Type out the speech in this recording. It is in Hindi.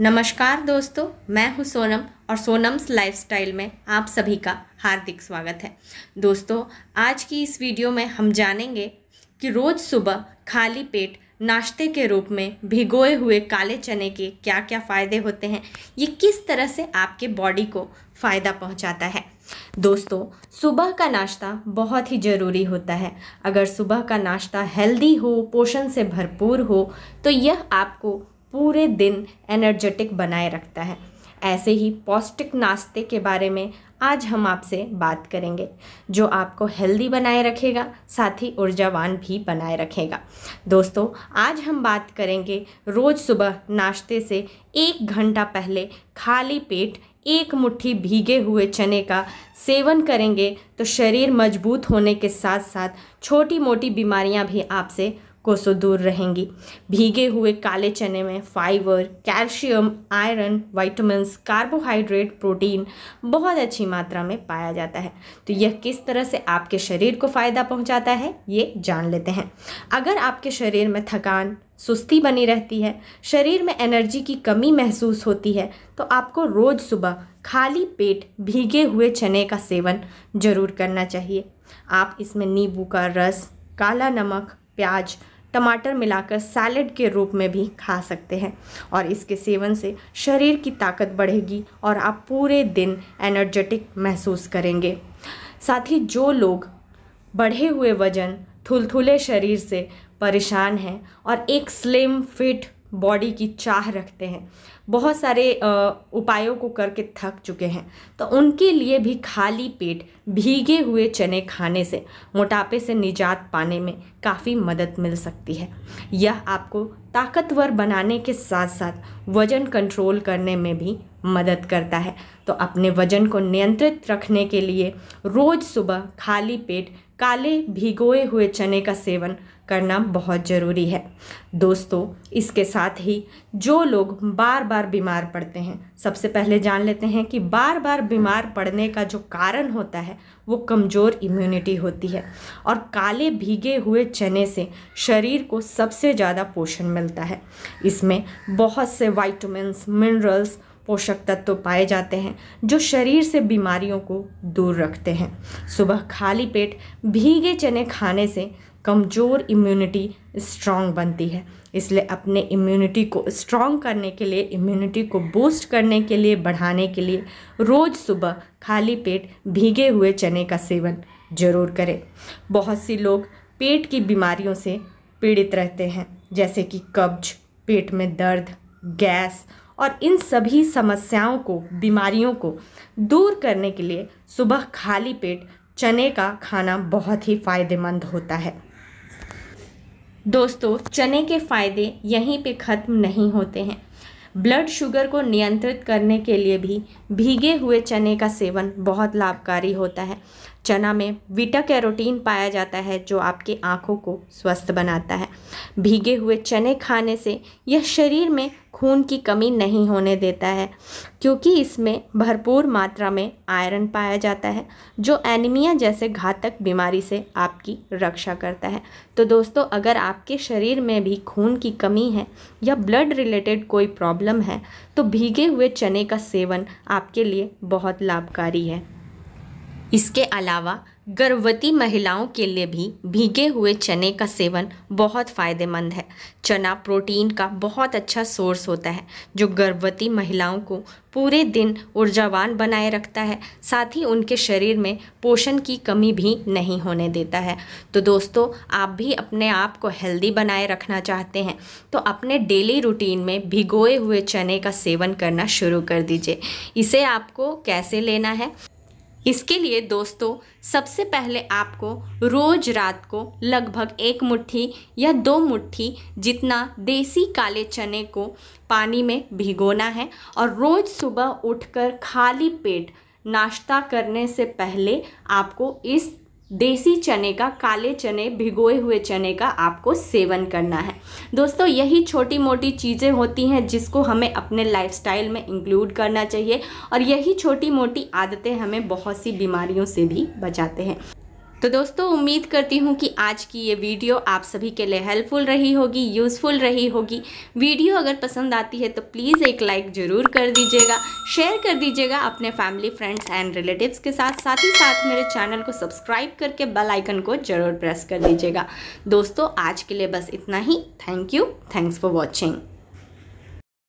नमस्कार दोस्तों मैं हूं सोनम और सोनम्स लाइफस्टाइल में आप सभी का हार्दिक स्वागत है दोस्तों आज की इस वीडियो में हम जानेंगे कि रोज़ सुबह खाली पेट नाश्ते के रूप में भिगोए हुए काले चने के क्या क्या फ़ायदे होते हैं ये किस तरह से आपके बॉडी को फ़ायदा पहुंचाता है दोस्तों सुबह का नाश्ता बहुत ही ज़रूरी होता है अगर सुबह का नाश्ता हेल्दी हो पोषण से भरपूर हो तो यह आपको पूरे दिन एनर्जेटिक बनाए रखता है ऐसे ही पौष्टिक नाश्ते के बारे में आज हम आपसे बात करेंगे जो आपको हेल्दी बनाए रखेगा साथ ही ऊर्जावान भी बनाए रखेगा दोस्तों आज हम बात करेंगे रोज़ सुबह नाश्ते से एक घंटा पहले खाली पेट एक मुट्ठी भीगे हुए चने का सेवन करेंगे तो शरीर मजबूत होने के साथ साथ छोटी मोटी बीमारियां भी आपसे कोसों दूर रहेंगी भीगे हुए काले चने में fibre calcium iron vitamin carbohydrate protein बहुत अच्छी मात्रा में पाया जाता है तो यह किस तरह से आपके शरीर को फ़ायदा पहुंचाता है ये जान लेते हैं अगर आपके शरीर में थकान सुस्ती बनी रहती है शरीर में एनर्जी की कमी महसूस होती है तो आपको रोज़ सुबह खाली पेट भीगे हुए चने का सेवन ज़रूर करना चाहिए आप इसमें नींबू का रस काला नमक प्याज टमाटर मिलाकर सैलड के रूप में भी खा सकते हैं और इसके सेवन से शरीर की ताकत बढ़ेगी और आप पूरे दिन एनर्जेटिक महसूस करेंगे साथ ही जो लोग बढ़े हुए वजन थुलथुले शरीर से परेशान हैं और एक स्लिम फिट बॉडी की चाह रखते हैं बहुत सारे उपायों को करके थक चुके हैं तो उनके लिए भी खाली पेट भीगे हुए चने खाने से मोटापे से निजात पाने में काफ़ी मदद मिल सकती है यह आपको ताकतवर बनाने के साथ साथ वज़न कंट्रोल करने में भी मदद करता है तो अपने वज़न को नियंत्रित रखने के लिए रोज़ सुबह खाली पेट काले भिगोए हुए चने का सेवन करना बहुत ज़रूरी है दोस्तों इसके साथ ही जो लोग बार बार बीमार पड़ते हैं सबसे पहले जान लेते हैं कि बार बार बीमार पड़ने का जो कारण होता है वो कमज़ोर इम्यूनिटी होती है और काले भीगे हुए चने से शरीर को सबसे ज़्यादा पोषण मिलता है इसमें बहुत से वाइटमिन्स मिनरल्स पोषक तत्व पाए जाते हैं जो शरीर से बीमारियों को दूर रखते हैं सुबह खाली पेट भीगे चने खाने से कमज़ोर इम्यूनिटी स्ट्रांग बनती है इसलिए अपने इम्यूनिटी को स्ट्रांग करने के लिए इम्यूनिटी को बूस्ट करने के लिए बढ़ाने के लिए रोज़ सुबह खाली पेट भीगे हुए चने का सेवन ज़रूर करें बहुत सी लोग पेट की बीमारियों से पीड़ित रहते हैं जैसे कि कब्ज पेट में दर्द गैस और इन सभी समस्याओं को बीमारियों को दूर करने के लिए सुबह खाली पेट चने का खाना बहुत ही फ़ायदेमंद होता है दोस्तों चने के फ़ायदे यहीं पे ख़त्म नहीं होते हैं ब्लड शुगर को नियंत्रित करने के लिए भी भीगे हुए चने का सेवन बहुत लाभकारी होता है चना में विटा कैरोटीन पाया जाता है जो आपके आँखों को स्वस्थ बनाता है भीगे हुए चने खाने से यह शरीर में खून की कमी नहीं होने देता है क्योंकि इसमें भरपूर मात्रा में आयरन पाया जाता है जो एनीमिया जैसे घातक बीमारी से आपकी रक्षा करता है तो दोस्तों अगर आपके शरीर में भी खून की कमी है या ब्लड रिलेटेड कोई प्रॉब्लम है तो भीगे हुए चने का सेवन आपके लिए बहुत लाभकारी है इसके अलावा गर्भवती महिलाओं के लिए भी भीगे हुए चने का सेवन बहुत फ़ायदेमंद है चना प्रोटीन का बहुत अच्छा सोर्स होता है जो गर्भवती महिलाओं को पूरे दिन ऊर्जावान बनाए रखता है साथ ही उनके शरीर में पोषण की कमी भी नहीं होने देता है तो दोस्तों आप भी अपने आप को हेल्दी बनाए रखना चाहते हैं तो अपने डेली रूटीन में भिगोए हुए चने का सेवन करना शुरू कर दीजिए इसे आपको कैसे लेना है इसके लिए दोस्तों सबसे पहले आपको रोज रात को लगभग एक मुट्ठी या दो मुट्ठी जितना देसी काले चने को पानी में भिगोना है और रोज़ सुबह उठकर खाली पेट नाश्ता करने से पहले आपको इस देसी चने का काले चने भिगोए हुए चने का आपको सेवन करना है दोस्तों यही छोटी मोटी चीज़ें होती हैं जिसको हमें अपने लाइफस्टाइल में इंक्लूड करना चाहिए और यही छोटी मोटी आदतें हमें बहुत सी बीमारियों से भी बचाते हैं तो दोस्तों उम्मीद करती हूँ कि आज की ये वीडियो आप सभी के लिए हेल्पफुल रही होगी यूज़फुल रही होगी वीडियो अगर पसंद आती है तो प्लीज़ एक लाइक ज़रूर कर दीजिएगा शेयर कर दीजिएगा अपने फैमिली फ्रेंड्स एंड रिलेटिव्स के साथ साथ ही साथ मेरे चैनल को सब्सक्राइब करके बेल आइकन को ज़रूर प्रेस कर दीजिएगा दोस्तों आज के लिए बस इतना ही thank you thanks for watching